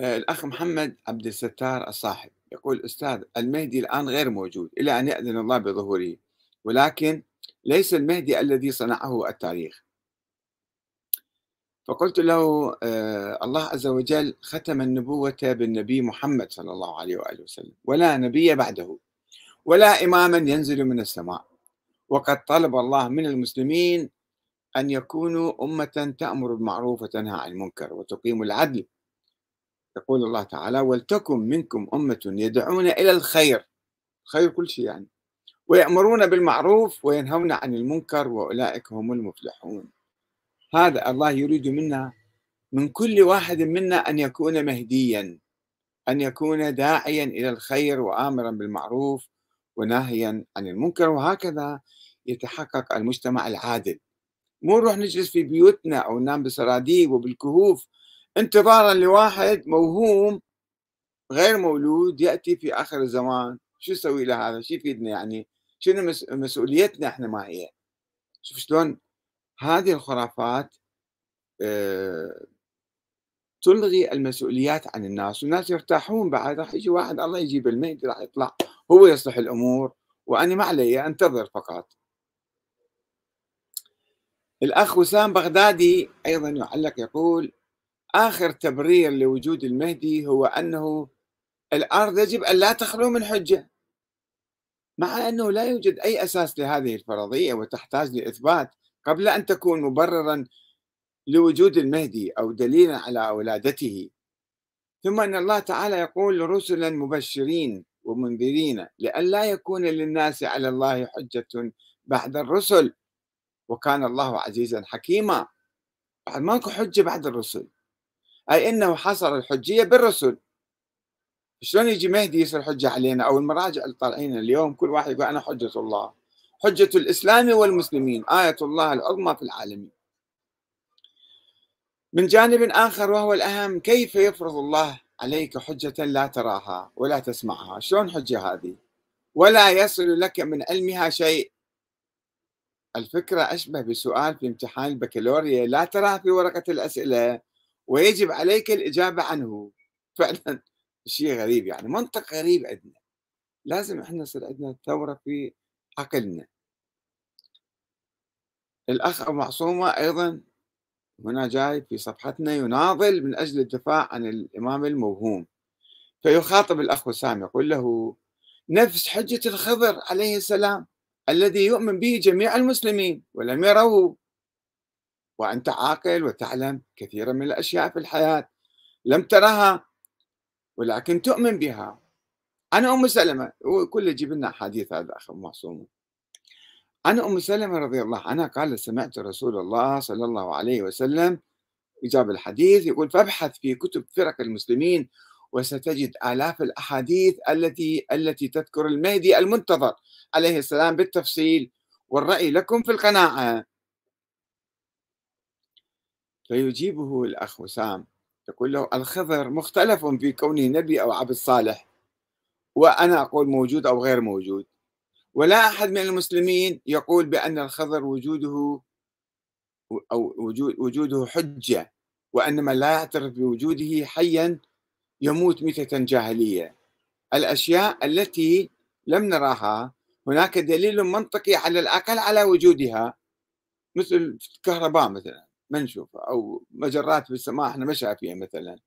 الأخ محمد عبد الستار الصاحب يقول أستاذ المهدي الآن غير موجود إلى أن يأذن الله بظهوره ولكن ليس المهدي الذي صنعه التاريخ فقلت له آه، الله عز وجل ختم النبوة بالنبي محمد صلى الله عليه وآله وسلم ولا نبي بعده ولا إماما ينزل من السماء وقد طلب الله من المسلمين أن يكونوا أمة تأمر بالمعروف وتنهى عن المنكر وتقيم العدل يقول الله تعالى ولتكن منكم أمة يدعون إلى الخير خير كل شيء يعني ويأمرون بالمعروف وينهون عن المنكر وأولئك هم المفلحون هذا الله يريد منا من كل واحد منا أن يكون مهديا أن يكون داعيا إلى الخير وآمرا بالمعروف وناهيا عن المنكر وهكذا يتحقق المجتمع العادل مو نروح نجلس في بيوتنا أو ننام بسراديب وبالكهوف انتظارا لواحد موهوم غير مولود ياتي في اخر الزمان شو نسوي له هذا شو يفيدنا يعني شنو مسؤوليتنا احنا ما هي شوف شلون هذه الخرافات اه تلغي المسؤوليات عن الناس والناس يرتاحون بعد راح يجي واحد الله يجيب الميت راح يطلع هو يصلح الامور وانا ما علي انتظر فقط الاخ وسام بغدادي ايضا يعلق يقول آخر تبرير لوجود المهدي هو أنه الأرض يجب أن لا تخلو من حجة مع أنه لا يوجد أي أساس لهذه الفرضية وتحتاج لإثبات قبل أن تكون مبررا لوجود المهدي أو دليلا على ولادته ثم أن الله تعالى يقول رسلا مبشرين ومنذرين لئلا يكون للناس على الله حجة بعد الرسل وكان الله عزيزا حكيما بعد ماكو حجة بعد الرسل أي أنه حصر الحجية بالرسل شلون يجي مهدي يصير حجة علينا أو المراجع اللي طالعين اليوم كل واحد يقول أنا حجة الله حجة الإسلام والمسلمين آية الله العظمى في العالمين من جانب آخر وهو الأهم كيف يفرض الله عليك حجة لا تراها ولا تسمعها شلون حجة هذه ولا يصل لك من علمها شيء الفكرة أشبه بسؤال في امتحان البكالوريا لا تراه في ورقة الأسئلة ويجب عليك الإجابة عنه فعلا شيء غريب يعني منطق غريب عندنا لازم احنا يصير عندنا ثورة في عقلنا الأخ أبو معصومة أيضا هنا جاي في صفحتنا يناضل من أجل الدفاع عن الإمام الموهوم فيخاطب الأخ وسام يقول له نفس حجة الخضر عليه السلام الذي يؤمن به جميع المسلمين ولم يروه وأنت عاقل وتعلم كثيرا من الأشياء في الحياة لم ترها ولكن تؤمن بها أنا أم سلمة وكل يجيب لنا حديث هذا أخ معصوم عن أم سلمة رضي الله عنها قال سمعت رسول الله صلى الله عليه وسلم إجاب الحديث يقول فابحث في كتب فرق المسلمين وستجد آلاف الأحاديث التي التي تذكر المهدي المنتظر عليه السلام بالتفصيل والرأي لكم في القناعة فيجيبه الأخ وسام يقول له الخضر مختلف في كونه نبي أو عبد صالح وأنا أقول موجود أو غير موجود ولا أحد من المسلمين يقول بأن الخضر وجوده أو وجود وجوده حجة وإنما لا يعترف بوجوده حيا يموت ميتة جاهلية الأشياء التي لم نراها هناك دليل منطقي على الأقل على وجودها مثل الكهرباء مثلا ما نشوفها او مجرات بالسماء احنا ما شايفينها مثلا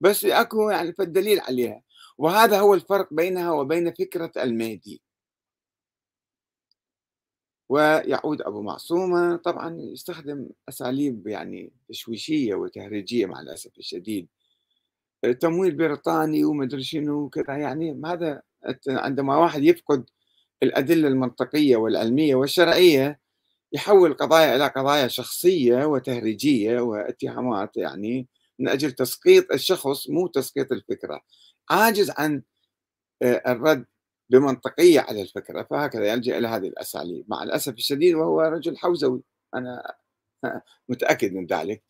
بس اكو يعني فالدليل عليها وهذا هو الفرق بينها وبين فكره المهدي ويعود ابو معصومه طبعا يستخدم اساليب يعني تشويشيه وتهريجيه مع الاسف الشديد تمويل بريطاني ومدري شنو وكذا يعني هذا عندما واحد يفقد الادله المنطقيه والعلميه والشرعيه يحول قضايا إلى قضايا شخصية وتهريجية واتهامات يعني من أجل تسقيط الشخص مو تسقيط الفكرة عاجز عن آه، الرد بمنطقية على الفكرة فهكذا يلجأ إلى هذه الأساليب مع الأسف الشديد وهو رجل حوزوي أنا متأكد من ذلك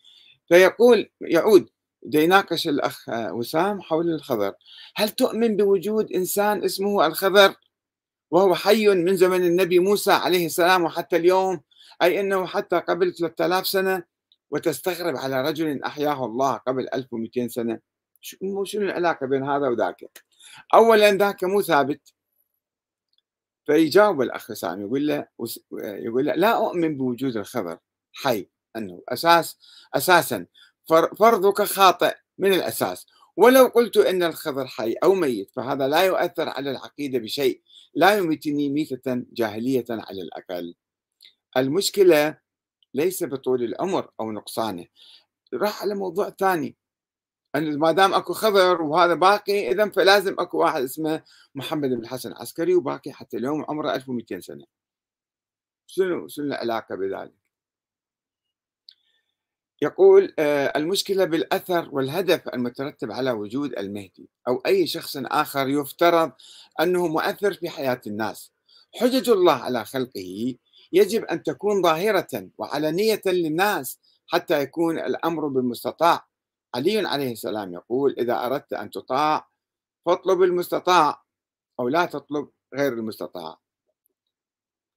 فيقول يعود يناقش الأخ آه، وسام حول الخضر هل تؤمن بوجود إنسان اسمه الخضر وهو حي من زمن النبي موسى عليه السلام وحتى اليوم أي أنه حتى قبل 3000 سنة وتستغرب على رجل أحياه الله قبل 1200 سنة شنو العلاقة بين هذا وذاك أولا ذاك مو ثابت فيجاوب الأخ سامي يقول له يقول له لا أؤمن بوجود الخبر حي أنه أساس أساسا فرضك خاطئ من الأساس ولو قلت أن الخبر حي أو ميت فهذا لا يؤثر على العقيدة بشيء لا يميتني ميتة جاهلية على الأقل المشكله ليس بطول العمر او نقصانه راح على موضوع ثاني أن ما دام اكو خضر وهذا باقي اذا فلازم اكو واحد اسمه محمد بن الحسن العسكري وباقي حتى اليوم عمره 1200 سنه شنو شنو العلاقه بذلك؟ يقول آه، المشكلة بالأثر والهدف المترتب على وجود المهدي أو أي شخص آخر يفترض أنه مؤثر في حياة الناس حجج الله على خلقه يجب أن تكون ظاهرة وعلنية للناس حتى يكون الأمر بالمستطاع علي عليه السلام يقول إذا أردت أن تطاع فاطلب المستطاع أو لا تطلب غير المستطاع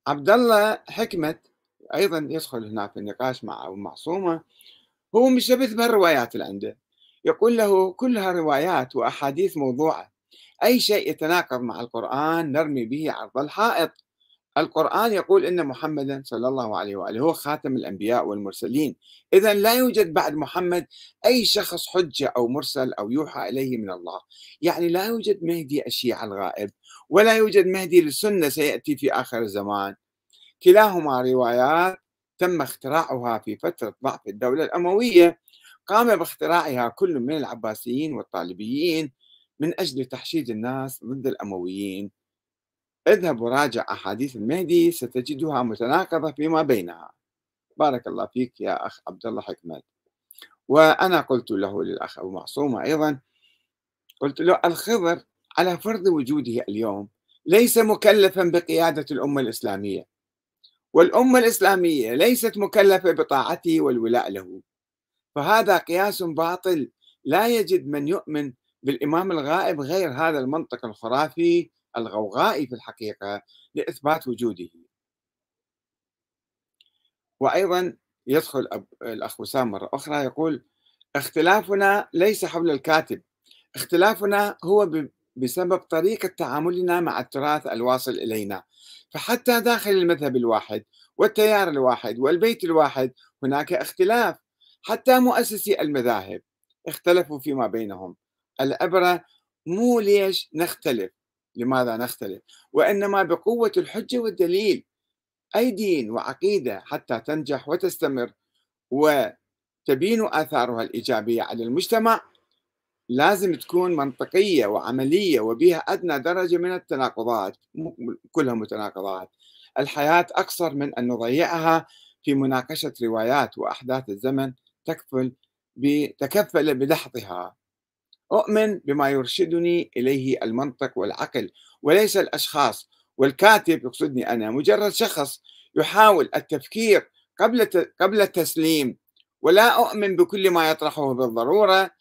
عبد الله حكمة أيضا يدخل هنا في النقاش مع أبو معصومة هو مشبث بالروايات اللي عنده يقول له كلها روايات وأحاديث موضوعة أي شيء يتناقض مع القرآن نرمي به عرض الحائط القرآن يقول إن محمدا صلى الله عليه وآله هو خاتم الأنبياء والمرسلين إذا لا يوجد بعد محمد أي شخص حجة أو مرسل أو يوحى إليه من الله يعني لا يوجد مهدي الشيعة الغائب ولا يوجد مهدي للسنة سيأتي في آخر الزمان كلاهما روايات تم اختراعها في فترة ضعف الدولة الأموية قام باختراعها كل من العباسيين والطالبيين من أجل تحشيد الناس ضد الأمويين اذهب وراجع أحاديث المهدي ستجدها متناقضة فيما بينها بارك الله فيك يا أخ عبد الله حكمت وأنا قلت له للأخ أبو معصوم أيضا قلت له الخضر على فرض وجوده اليوم ليس مكلفا بقيادة الأمة الإسلامية والأمة الإسلامية ليست مكلفة بطاعته والولاء له فهذا قياس باطل لا يجد من يؤمن بالإمام الغائب غير هذا المنطق الخرافي الغوغاء في الحقيقة لإثبات وجوده وأيضا يدخل الأخ وسام مرة أخرى يقول اختلافنا ليس حول الكاتب اختلافنا هو بسبب طريقة تعاملنا مع التراث الواصل إلينا فحتى داخل المذهب الواحد والتيار الواحد والبيت الواحد هناك اختلاف حتى مؤسسي المذاهب اختلفوا فيما بينهم العبرة مو ليش نختلف لماذا نختلف وإنما بقوة الحجة والدليل أي دين وعقيدة حتى تنجح وتستمر وتبين آثارها الإيجابية على المجتمع لازم تكون منطقية وعملية وبها أدنى درجة من التناقضات كلها متناقضات الحياة أقصر من أن نضيعها في مناقشة روايات وأحداث الزمن تكفل بتكفل بلحظها أؤمن بما يرشدني إليه المنطق والعقل وليس الأشخاص والكاتب يقصدني أنا مجرد شخص يحاول التفكير قبل قبل التسليم ولا أؤمن بكل ما يطرحه بالضرورة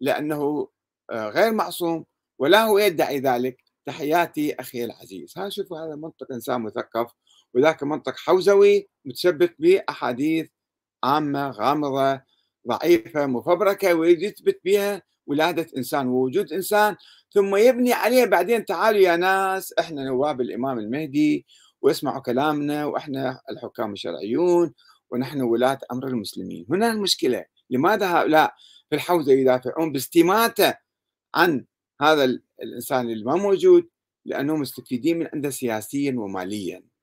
لأنه آه، غير معصوم ولا هو يدعي ذلك تحياتي أخي العزيز ها شوفوا هذا منطق إنسان مثقف وذاك منطق حوزوي متشبك بأحاديث عامة غامضة ضعيفة مفبركة ويثبت بها ولاده انسان ووجود انسان ثم يبني عليه بعدين تعالوا يا ناس احنا نواب الامام المهدي واسمعوا كلامنا واحنا الحكام الشرعيون ونحن ولاة امر المسلمين، هنا المشكله، لماذا هؤلاء في الحوزه يدافعون باستماته عن هذا الانسان اللي ما موجود لانهم مستفيدين من عنده سياسيا وماليا.